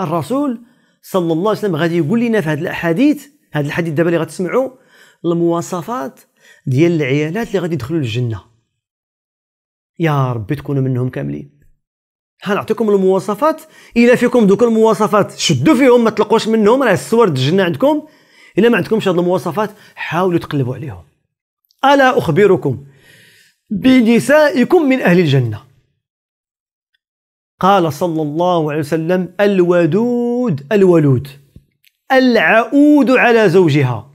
الرسول صلى الله عليه وسلم غادي يقول لنا في هذه الاحاديث هذا الحديث دابا اللي غتسمعوا المواصفات ديال العيالات اللي غادي يدخلوا للجنه يا ربي تكونوا منهم كاملين نعطيكم المواصفات الا فيكم دوك المواصفات شدوا فيهم ما تلقوش منهم راه الصور الجنه عندكم الا ما عندكمش هاد المواصفات حاولوا تقلبوا عليهم الا اخبركم بنسائكم من اهل الجنه قال صلى الله عليه وسلم الودود الولود العؤود على زوجها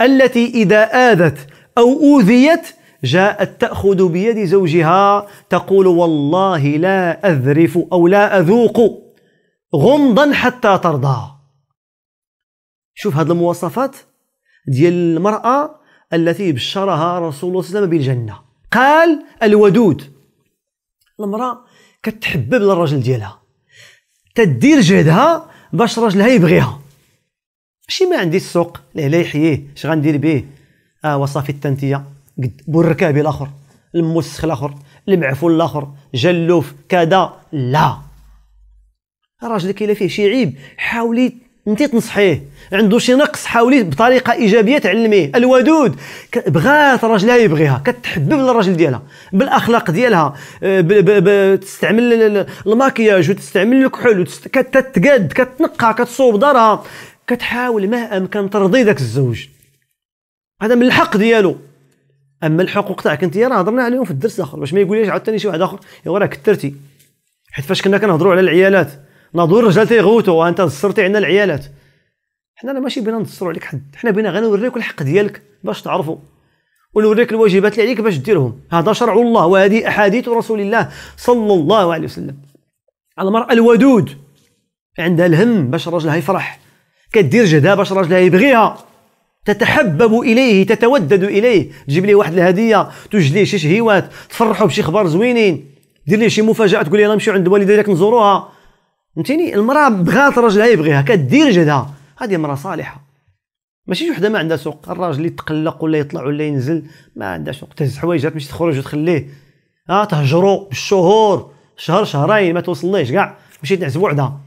التي إذا آذت أو أوذيت جاءت تأخذ بيد زوجها تقول والله لا أذرف أو لا أذوق غمضا حتى ترضى شوف هذه المواصفات ديال المرأة التي بشرها رسول الله صلى الله عليه وسلم بالجنة قال الودود المراه كتحبب للراجل ديالها تدير جهدها باش راجلها يبغيها ماشي ما عندي السوق ليه لا يحييه اش غندير به اه وصافي التنتيه قد بركابي الاخر الموسخ الاخر المعفون الاخر جلوف كذا لا راجلك الا فيه شي عيب حاولي انت تنصحيه عنده شي نقص حاولي بطريقه ايجابيه تعلميه الودود بغات راجلها يبغيها كتحبب للراجل ديالها بالاخلاق ديالها آه، تستعمل الماكياج وتستعمل الكحول وتست... كتتقاد كتنقى كتصوب دارها كتحاول ما امكن ترضي داك الزوج هذا من الحق ديالو اما الحقوق تاعك انت راه هضرنا عليهم في الدرس الاخر باش ما يقوليش عاوتاني شي واحد اخر يا راه كثرتي حيت فاش كنا كنهضروا على العيالات ناضوا الرجال تيغوتوا وانت نصرتي عندنا العيالات حنا راه ماشي بينا نصروا عليك حد حنا بينا غنوريك الحق ديالك باش تعرفوا ونوريك الواجبات اللي عليك باش ديرهم هذا شرع الله وهذه احاديث رسول الله صلى الله عليه وسلم المراه الودود عندها الهم باش راجلها يفرح كدير جهدها باش راجلها يبغيها تتحبب اليه تتودد اليه تجيب ليه واحد الهديه توجد ليه شي شهيوات تفرحوا بشي خبار زوينين دير ليه شي مفاجاه تقول ليه نمشيو عند الوالده ديالك نزوروها فهمتيني المراه بغات راجلها يبغيها كدير جهدها هذه مراه صالحه ماشي شي وحده ما عندها سوق الراجل اللي يتقلق ولا يطلع ولا ينزل ما عندها سوق تهز حوايجها تمشي تخرج وتخليه ها تهجرو بالشهور شهر شهرين ما توصليش كاع مشيت نعس بوحدها